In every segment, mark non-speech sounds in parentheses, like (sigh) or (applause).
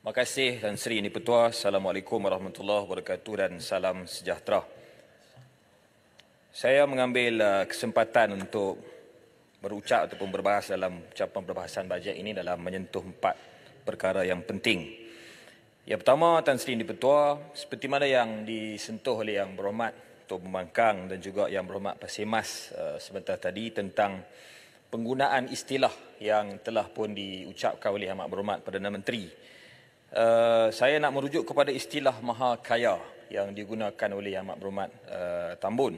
Terima kasih Tan Sri Yang Dipertua. Assalamualaikum warahmatullahi wabarakatuh dan salam sejahtera. Saya mengambil uh, kesempatan untuk berucap ataupun berbahas dalam ucapan perbahasan bajet ini dalam menyentuh empat perkara yang penting. Yang pertama Tan Sri Yang Dipertua, seperti mana yang disentuh oleh Yang Berhormat Tuan pembangkang dan juga Yang Berhormat Pasimas uh, sebentar tadi tentang penggunaan istilah yang telah pun diucapkan oleh Yang Berhormat Perdana Menteri Eh, saya nak merujuk kepada istilah maha kaya yang digunakan oleh Yang Amat Berhormat uh, Tambun.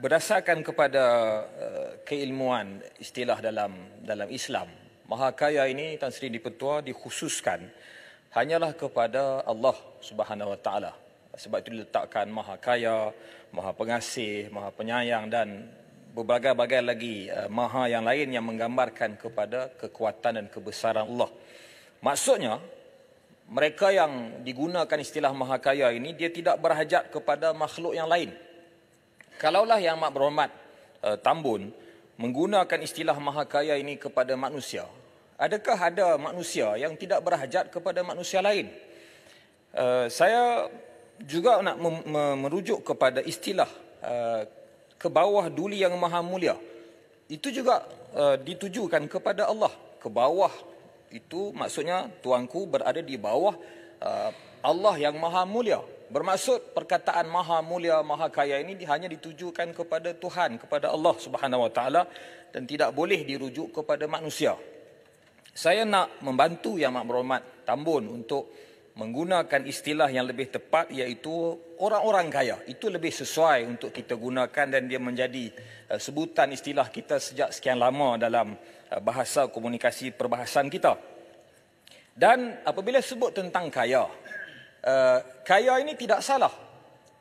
Berdasarkan kepada uh, keilmuan istilah dalam dalam Islam, maha kaya ini Tan Sri Dipertua dikhususkan hanyalah kepada Allah Subhanahu Wa Taala. Sebab itu diletakkan maha kaya, maha pengasih, maha penyayang dan berbagai-bagai lagi uh, maha yang lain yang menggambarkan kepada kekuatan dan kebesaran Allah. Maksudnya, mereka yang digunakan istilah maha kaya ini, dia tidak berhajat kepada makhluk yang lain. Kalaulah yang mak berhormat uh, Tambun menggunakan istilah maha kaya ini kepada manusia, adakah ada manusia yang tidak berhajat kepada manusia lain? Uh, saya juga nak merujuk kepada istilah uh, bawah duli yang maha mulia. Itu juga uh, ditujukan kepada Allah, ke bawah itu maksudnya tuanku berada di bawah uh, Allah yang maha mulia. Bermaksud perkataan maha mulia, maha kaya ini hanya ditujukan kepada Tuhan, kepada Allah Subhanahu Wa Taala dan tidak boleh dirujuk kepada manusia. Saya nak membantu Yang Mak Berhormat Tambun untuk menggunakan istilah yang lebih tepat iaitu orang-orang kaya. Itu lebih sesuai untuk kita gunakan dan dia menjadi uh, sebutan istilah kita sejak sekian lama dalam Eh, bahasa komunikasi perbahasan kita. Dan apabila sebut tentang kaya, eh, kaya ini tidak salah.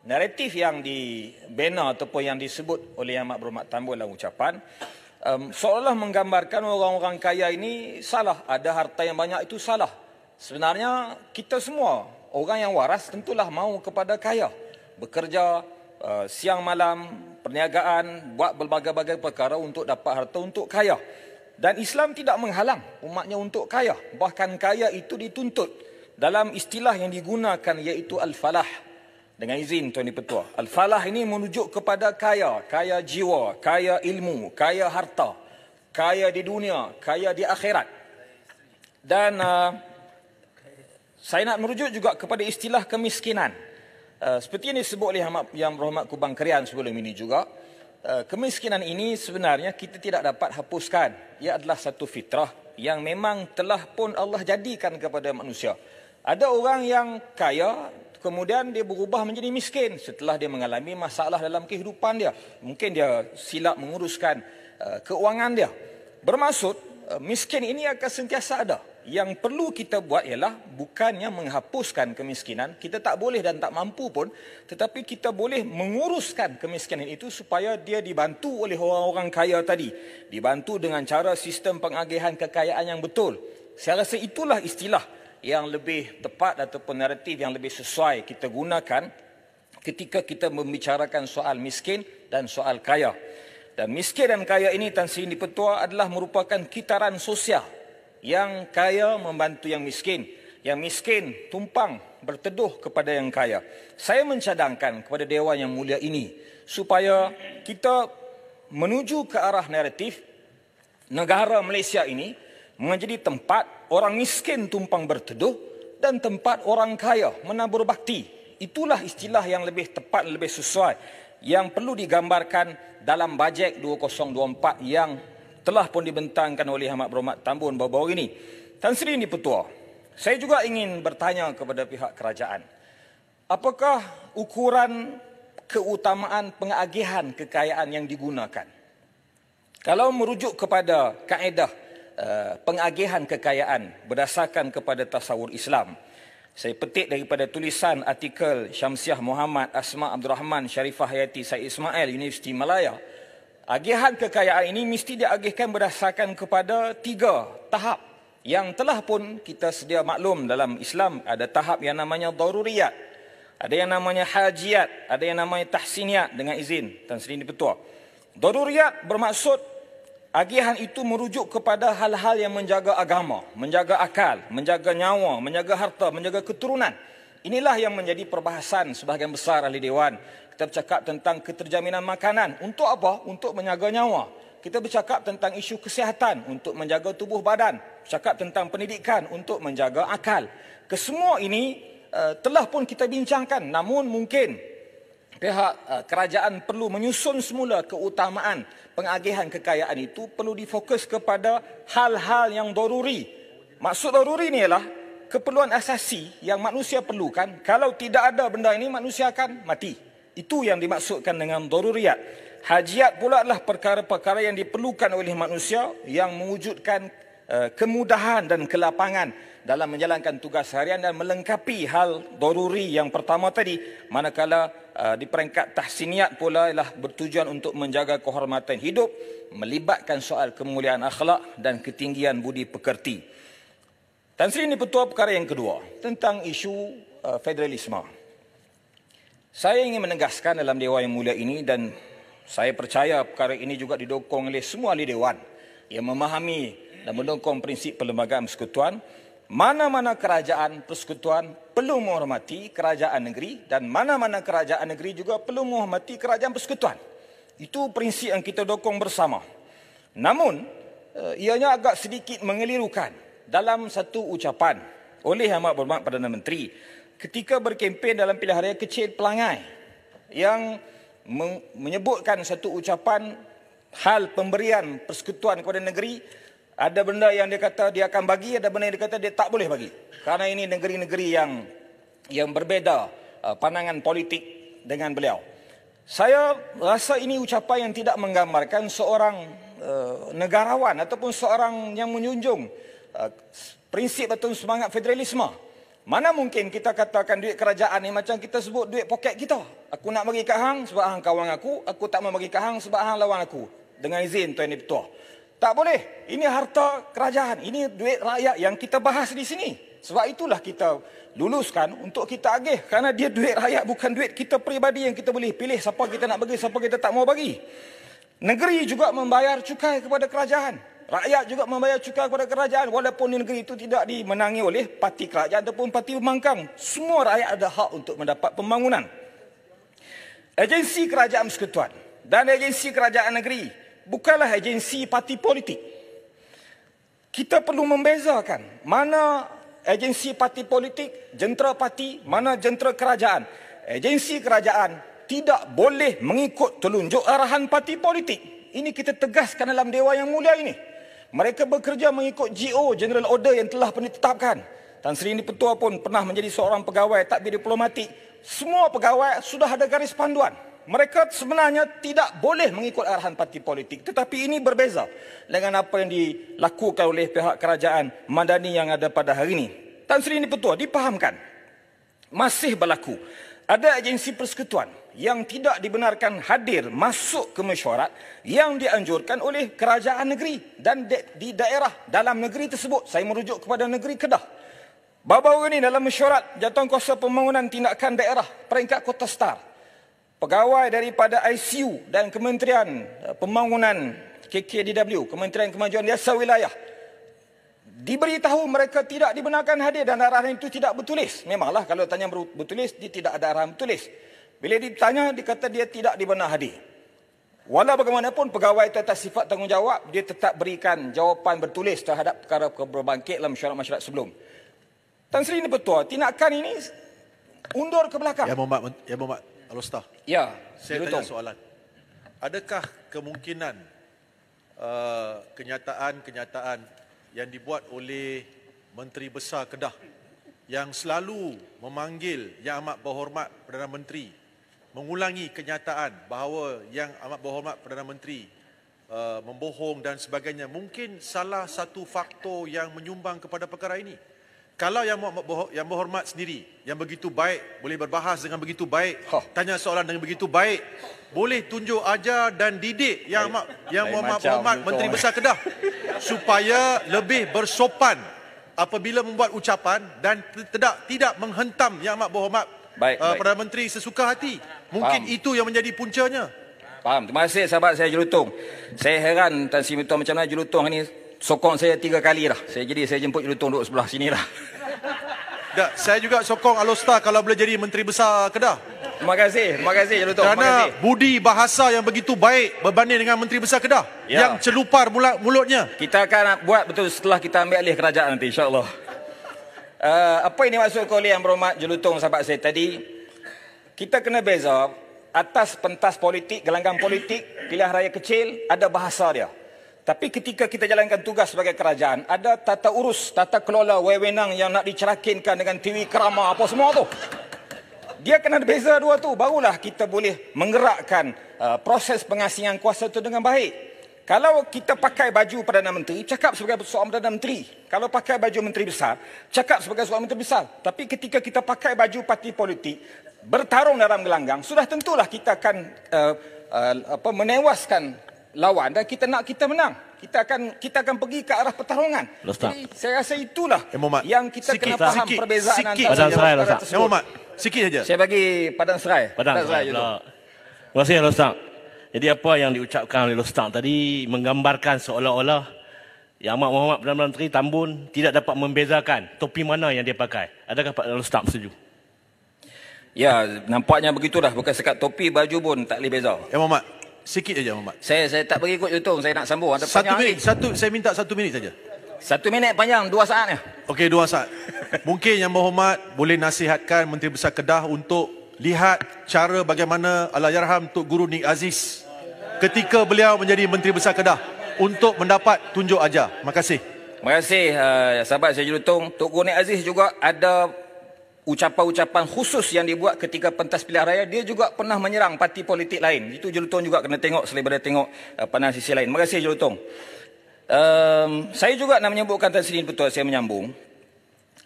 Naratif yang dibina ataupun yang disebut oleh Yang Mak Berhormat Tambul dalam ucapan, um, seolah menggambarkan orang-orang kaya ini salah. Ada harta yang banyak itu salah. Sebenarnya kita semua, orang yang waras tentulah mahu kepada kaya. Bekerja uh, siang malam, perniagaan, buat berbagai-bagai perkara untuk dapat harta untuk Kaya. Dan Islam tidak menghalang umatnya untuk kaya. Bahkan kaya itu dituntut dalam istilah yang digunakan iaitu al-falah. Dengan izin Tuan Di Petua. Al-falah ini menunjuk kepada kaya. Kaya jiwa, kaya ilmu, kaya harta. Kaya di dunia, kaya di akhirat. Dan uh, saya nak merujuk juga kepada istilah kemiskinan. Uh, seperti ini sebut oleh yang, yang berhormat Kubang Kerian sebelum ini juga. Eh, kemiskinan ini sebenarnya kita tidak dapat hapuskan. Ia adalah satu fitrah yang memang telah pun Allah jadikan kepada manusia. Ada orang yang kaya kemudian dia berubah menjadi miskin setelah dia mengalami masalah dalam kehidupan dia. Mungkin dia silap menguruskan eh, keuangan dia. Bermaksud eh, miskin ini akan sentiasa ada yang perlu kita buat ialah bukannya menghapuskan kemiskinan, kita tak boleh dan tak mampu pun, tetapi kita boleh menguruskan kemiskinan itu supaya dia dibantu oleh orang-orang kaya tadi. Dibantu dengan cara sistem pengagihan kekayaan yang betul. Saya rasa itulah istilah yang lebih tepat ataupun naratif yang lebih sesuai kita gunakan ketika kita membicarakan soal miskin dan soal kaya. Dan miskin dan kaya ini Tan Sri Indipetua adalah merupakan kitaran sosial yang kaya membantu yang miskin. Yang miskin tumpang berteduh kepada yang kaya. Saya mencadangkan kepada Dewan yang mulia ini supaya kita menuju ke arah naratif negara Malaysia ini menjadi tempat orang miskin tumpang berteduh dan tempat orang kaya menabur bakti. Itulah istilah yang lebih tepat dan lebih sesuai yang perlu digambarkan dalam bajet 2024 yang telah pun dibentangkan oleh Ahmad Berhormat Tambun baru-baru ini. Tan Sri ini petua. Saya juga ingin bertanya kepada pihak kerajaan. Apakah ukuran keutamaan pengagihan kekayaan yang digunakan? Kalau merujuk kepada kaedah eh, pengagihan kekayaan berdasarkan kepada tasawur Islam, saya petik daripada tulisan artikel Syamsiah Muhammad Asma Abdul Rahman Sharifah Hayati Said Ismail Universiti Malaya Agihan kekayaan ini mesti diagihkan berdasarkan kepada tiga tahap yang telah pun kita sedia maklum dalam Islam ada tahap yang namanya daruriyat, ada yang namanya hajiat, ada yang namanya tahsiniat dengan izin Tan Sri Ini Petua. Daruriyat bermaksud agihan itu merujuk kepada hal-hal yang menjaga agama, menjaga akal, menjaga nyawa, menjaga harta, menjaga keturunan. Inilah yang menjadi perbahasan sebahagian besar ahli dewan tercakap tentang keterjaminan makanan. Untuk apa? Untuk menjaga nyawa. Kita bercakap tentang isu kesihatan untuk menjaga tubuh badan. Bercakap tentang pendidikan untuk menjaga akal. Kesemua ini uh, telah pun kita bincangkan. Namun mungkin pihak uh, kerajaan perlu menyusun semula keutamaan pengagihan kekayaan itu perlu difokus kepada hal-hal yang doruri. Maksud doruri ni ialah keperluan asasi yang manusia perlukan. Kalau tidak ada benda ini manusia akan mati. Itu yang dimaksudkan dengan daruriyat. Hajiat pula adalah perkara-perkara yang diperlukan oleh manusia yang mewujudkan eh, kemudahan dan kelapangan dalam menjalankan tugas harian dan melengkapi hal daruri yang pertama tadi manakala eh, di peringkat tahsiniat pula ialah bertujuan untuk menjaga kehormatan hidup melibatkan soal kemuliaan akhlak dan ketinggian budi pekerti. Dan sini ini petua perkara yang kedua tentang isu eh, federalisme. Saya ingin menegaskan dalam Dewan yang mulia ini dan saya percaya perkara ini juga didukung oleh semua ahli Dewan yang memahami dan mendukung prinsip perlembagaan persekutuan. Mana-mana kerajaan persekutuan perlu menghormati kerajaan negeri dan mana-mana kerajaan negeri juga perlu menghormati kerajaan persekutuan. Itu prinsip yang kita dukung bersama. Namun, eh, ianya agak sedikit mengelirukan dalam satu ucapan oleh Yang Amat Berhormat Perdana Menteri ketika berkempen dalam pilihan raya kecil pelangai yang menyebutkan satu ucapan hal pemberian persekutuan kepada negeri ada benda yang dia kata dia akan bagi ada benda yang dia kata dia tak boleh bagi kerana ini negeri-negeri yang yang berbeza uh, pandangan politik dengan beliau saya rasa ini ucapan yang tidak menggambarkan seorang uh, negarawan ataupun seorang yang menjunjung uh, prinsip atau semangat federalisme mana mungkin kita katakan duit kerajaan ni macam kita sebut duit poket kita. Aku nak bagi kat hang sebab hang kawan aku. Aku tak mau bagi kat hang sebab hang lawan aku. Dengan izin Tuan ibu tua. Tak boleh. Ini harta kerajaan. Ini duit rakyat yang kita bahas di sini. Sebab itulah kita luluskan untuk kita agih. Kerana dia duit rakyat bukan duit kita peribadi yang kita boleh pilih siapa kita nak bagi, siapa kita tak mau bagi. Negeri juga membayar cukai kepada kerajaan. Rakyat juga membayar cukai kepada kerajaan walaupun negeri itu tidak dimenangi oleh parti kerajaan ataupun parti pembangkang. Semua rakyat ada hak untuk mendapat pembangunan. Agensi kerajaan persekutuan dan agensi kerajaan negeri bukanlah agensi parti politik. Kita perlu membezakan mana agensi parti politik, jentera parti, mana jentera kerajaan. Agensi kerajaan tidak boleh mengikut telunjuk arahan parti politik. Ini kita tegaskan dalam Dewan Yang Mulia ini. Mereka bekerja mengikut GO, General Order yang telah pun ditetapkan. Tan Sri ini petua pun pernah menjadi seorang pegawai takbir diplomatik. Semua pegawai sudah ada garis panduan. Mereka sebenarnya tidak boleh mengikut arahan parti politik. Tetapi ini berbeza dengan apa yang dilakukan oleh pihak kerajaan madani yang ada pada hari ini. Tan Sri ini petua, dipahamkan. Masih berlaku. Ada agensi persekutuan yang tidak dibenarkan hadir masuk ke mesyuarat yang dianjurkan oleh kerajaan negeri dan de- di daerah dalam negeri tersebut. Saya merujuk kepada negeri Kedah. baru ini dalam mesyuarat jatuh kuasa pembangunan tindakan daerah peringkat kota Star. Pegawai daripada ICU dan Kementerian eh, Pembangunan KKDW, Kementerian Kemajuan Biasa Wilayah diberitahu mereka tidak dibenarkan hadir dan arahan itu tidak bertulis. Memanglah kalau tanya bertulis, dia tidak ada arahan bertulis. Bila ditanya, dia kata dia tidak dibenar hadir. Walau bagaimanapun pegawai itu atas sifat tanggungjawab, dia tetap berikan jawapan bertulis terhadap perkara berbangkit dalam masyarakat-masyarakat sebelum. Tan Sri ini betul. Tindakan ini undur ke belakang. Ya, Muhammad. Ya, Muhammad. Alustah. Ya. Saya tanya tahu. soalan. Adakah kemungkinan uh, kenyataan-kenyataan yang dibuat oleh Menteri Besar Kedah yang selalu memanggil Yang Amat Berhormat Perdana Menteri mengulangi kenyataan bahawa yang amat berhormat Perdana Menteri uh, membohong dan sebagainya mungkin salah satu faktor yang menyumbang kepada perkara ini kalau yang yang berhormat sendiri yang begitu baik boleh berbahas dengan begitu baik huh. Ha. tanya soalan dengan begitu baik boleh tunjuk aja dan didik yang baik, yang amat berhormat Menteri Besar Kedah supaya lebih bersopan apabila membuat ucapan dan tidak tidak menghentam yang amat berhormat baik, uh, baik. Perdana Menteri sesuka hati. Mungkin Faham. itu yang menjadi puncanya. Faham. Terima kasih sahabat saya Jelutong. Saya heran Tan Sri Mitoh macam mana Jelutong ini sokong saya tiga kali dah. Saya jadi saya jemput Jelutong duduk sebelah sini dah. Tak, (laughs) ya, saya juga sokong Alostar kalau boleh jadi Menteri Besar Kedah. Terima kasih. Terima kasih Jelutong. Kerana kasih. budi bahasa yang begitu baik berbanding dengan Menteri Besar Kedah. Ya. Yang celupar mulutnya. Kita akan buat betul setelah kita ambil alih kerajaan nanti insyaAllah uh, apa ini maksud kau yang berhormat jelutong sahabat saya tadi kita kena beza atas pentas politik gelanggang politik pilihan raya kecil ada bahasa dia tapi ketika kita jalankan tugas sebagai kerajaan ada tata urus tata kelola wewenang yang nak dicerakinkan dengan TV kerama apa semua tu dia kena beza dua tu barulah kita boleh menggerakkan uh, proses pengasingan kuasa tu dengan baik kalau kita pakai baju Perdana Menteri, cakap sebagai seorang Perdana Menteri. Kalau pakai baju Menteri Besar, cakap sebagai seorang Menteri Besar. Tapi ketika kita pakai baju parti politik, bertarung dalam gelanggang, sudah tentulah kita akan uh, uh, apa, menewaskan lawan dan kita nak kita menang. Kita akan kita akan pergi ke arah pertarungan. Lestak. Jadi saya rasa itulah ya, Muhammad, yang kita sikit, kena faham sikit, perbezaan sikit. antara Padang Serai. Ya, Muhammad, sikit saja. Saya bagi Padang Serai. Padang, Serai. Terima kasih, Ustaz. Jadi apa yang diucapkan oleh Ustaz tadi menggambarkan seolah-olah Yang Amat Muhammad Perdana Menteri Tambun tidak dapat membezakan topi mana yang dia pakai. Adakah Pak Ustaz setuju? Ya, nampaknya begitulah. Bukan sekat topi, baju pun tak boleh beza. Ya, Muhammad. Sikit saja, Muhammad. Saya, saya tak pergi ikut jutung. Saya nak sambung. Ada satu minit. Lagi. Satu, saya minta satu minit saja. Satu minit panjang, dua saat ya. Okey, dua saat. Mungkin Yang Muhammad boleh nasihatkan Menteri Besar Kedah untuk lihat cara bagaimana Allahyarham Tok Guru Nik Aziz ketika beliau menjadi Menteri Besar Kedah untuk mendapat tunjuk ajar. Terima kasih. Terima kasih uh, sahabat saya Jelutong. Tok Guru Nik Aziz juga ada ucapan-ucapan khusus yang dibuat ketika pentas pilihan raya dia juga pernah menyerang parti politik lain itu Jelutong juga kena tengok selain daripada tengok uh, pandang sisi lain terima kasih Jelutong um, saya juga nak menyebutkan tadi sini betul saya menyambung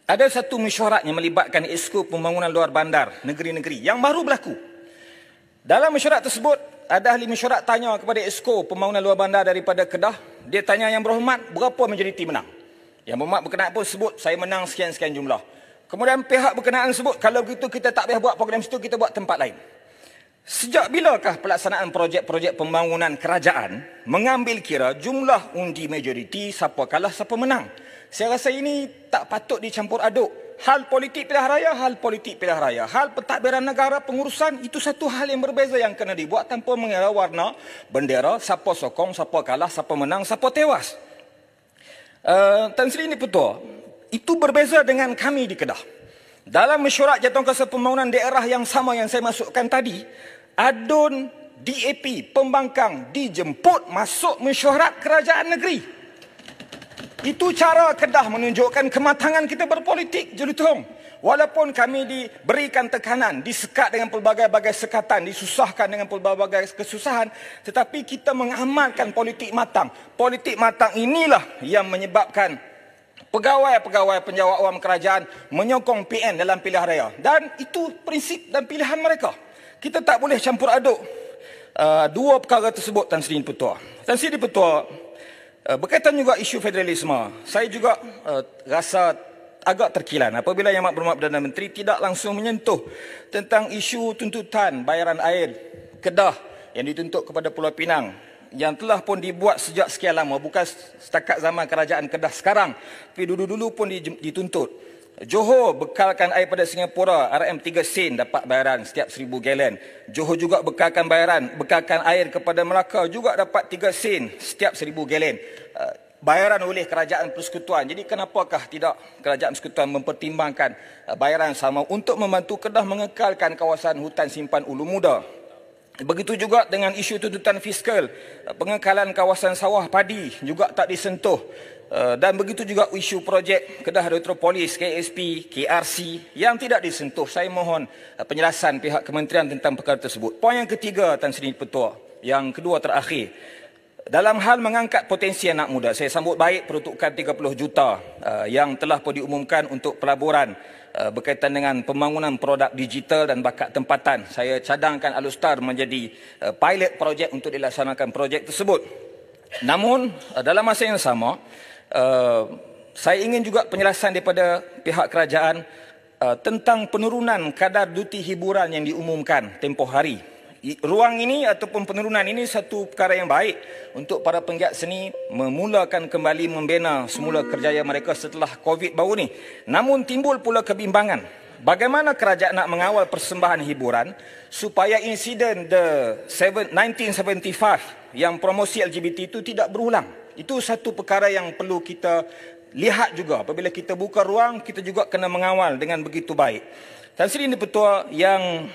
ada satu mesyuarat yang melibatkan esko pembangunan luar bandar negeri-negeri yang baru berlaku. Dalam mesyuarat tersebut, ada ahli mesyuarat tanya kepada esko pembangunan luar bandar daripada Kedah. Dia tanya yang berhormat, berapa majoriti menang? Yang berhormat berkenaan pun sebut, saya menang sekian-sekian jumlah. Kemudian pihak berkenaan sebut, kalau begitu kita tak boleh buat program itu kita buat tempat lain. Sejak bilakah pelaksanaan projek-projek pembangunan kerajaan mengambil kira jumlah undi majoriti siapa kalah siapa menang? Saya rasa ini tak patut dicampur aduk. Hal politik pilihan raya, hal politik pilihan raya. Hal pentadbiran negara, pengurusan, itu satu hal yang berbeza yang kena dibuat tanpa mengira warna bendera, siapa sokong, siapa kalah, siapa menang, siapa tewas. Uh, Tan Sri ini betul. Itu berbeza dengan kami di Kedah. Dalam mesyuarat jatuh kuasa pembangunan daerah yang sama yang saya masukkan tadi, adun DAP pembangkang dijemput masuk mesyuarat kerajaan negeri. Itu cara Kedah menunjukkan kematangan kita berpolitik, Jelutong. Walaupun kami diberikan tekanan, disekat dengan pelbagai-bagai sekatan, disusahkan dengan pelbagai-bagai kesusahan, tetapi kita mengamalkan politik matang. Politik matang inilah yang menyebabkan pegawai-pegawai penjawat awam kerajaan menyokong PN dalam pilihan raya. Dan itu prinsip dan pilihan mereka. Kita tak boleh campur aduk uh, dua perkara tersebut, Tan Sri Petua. Tan Sri Petua, Eh, berkaitan juga isu federalisme, saya juga uh, rasa agak terkilan apabila Yang Amat Berhormat Perdana Menteri tidak langsung menyentuh tentang isu tuntutan bayaran air Kedah yang dituntut kepada Pulau Pinang yang telah pun dibuat sejak sekian lama bukan setakat zaman kerajaan Kedah sekarang tapi dulu-dulu pun dituntut Johor bekalkan air pada Singapura RM3 sen dapat bayaran setiap 1000 galen. Johor juga bekalkan bayaran, bekalkan air kepada Melaka juga dapat 3 sen setiap 1000 galen. Eh, bayaran oleh kerajaan persekutuan. Jadi kenapakah tidak kerajaan persekutuan mempertimbangkan eh, bayaran sama untuk membantu Kedah mengekalkan kawasan hutan simpan ulu muda? Begitu juga dengan isu tuntutan fiskal, eh, pengekalan kawasan sawah padi juga tak disentuh. Eh, dan begitu juga isu projek Kedah Retropolis, KSP, KRC yang tidak disentuh. Saya mohon eh, penjelasan pihak kementerian tentang perkara tersebut. Poin yang ketiga, Tan Sri Petua. Yang kedua terakhir. Dalam hal mengangkat potensi anak muda, saya sambut baik peruntukan 30 juta eh, yang telah pun diumumkan untuk pelaburan berkaitan dengan pembangunan produk digital dan bakat tempatan. Saya cadangkan Alustar menjadi pilot projek untuk dilaksanakan projek tersebut. Namun dalam masa yang sama, Eh, saya ingin juga penjelasan daripada pihak kerajaan uh, tentang penurunan kadar duti hiburan yang diumumkan tempoh hari. Ruang ini ataupun penurunan ini satu perkara yang baik untuk para penggiat seni memulakan kembali membina semula kerjaya mereka setelah COVID baru ini. Namun timbul pula kebimbangan. Bagaimana kerajaan nak mengawal persembahan hiburan supaya insiden the 1975 yang promosi LGBT itu tidak berulang? Itu satu perkara yang perlu kita lihat juga. Apabila kita buka ruang, kita juga kena mengawal dengan begitu baik. Tan Sri ini petua yang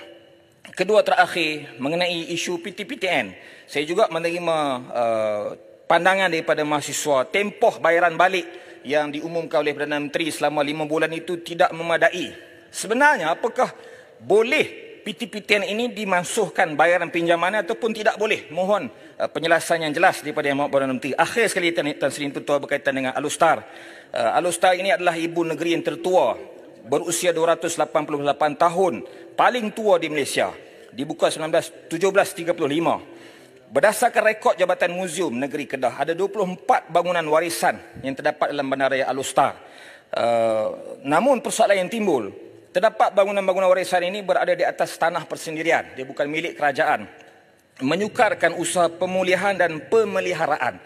kedua terakhir mengenai isu PTPTN. Saya juga menerima uh, pandangan daripada mahasiswa tempoh bayaran balik yang diumumkan oleh Perdana Menteri selama lima bulan itu tidak memadai. Sebenarnya apakah boleh PTPTN ini dimansuhkan bayaran pinjaman ataupun tidak boleh. Mohon uh, penjelasan yang jelas daripada Yang Mahu Perdana Menteri. Akhir sekali Tan, Tan Sri Tentua berkaitan dengan Alustar. Uh, Alustar ini adalah ibu negeri yang tertua berusia 288 tahun, paling tua di Malaysia. Dibuka 1735. Berdasarkan rekod Jabatan Muzium Negeri Kedah, ada 24 bangunan warisan yang terdapat dalam Bandaraya Alustar. Uh, namun persoalan yang timbul, Terdapat bangunan-bangunan warisan ini berada di atas tanah persendirian. Dia bukan milik kerajaan. Menyukarkan usaha pemulihan dan pemeliharaan.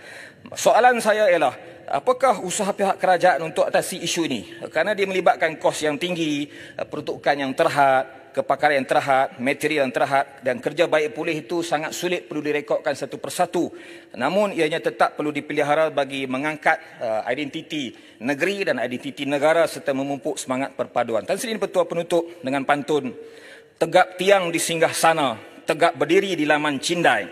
Soalan saya ialah, apakah usaha pihak kerajaan untuk atasi isu ini? Kerana dia melibatkan kos yang tinggi, peruntukan yang terhad, kepakaran yang terhad, material yang terhad dan kerja baik pulih itu sangat sulit perlu direkodkan satu persatu. Namun ianya tetap perlu dipelihara bagi mengangkat uh, identiti negeri dan identiti negara serta memupuk semangat perpaduan. Tan Sri Petua penutup dengan pantun Tegak tiang di singgah sana, tegak berdiri di laman cindai.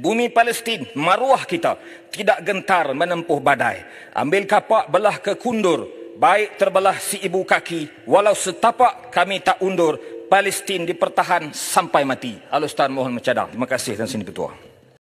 Bumi Palestin, maruah kita, tidak gentar menempuh badai. Ambil kapak belah ke kundur, baik terbelah si ibu kaki walau setapak kami tak undur Palestin dipertahan sampai mati. Alustan mohon mencadang. Terima kasih dan sini ketua.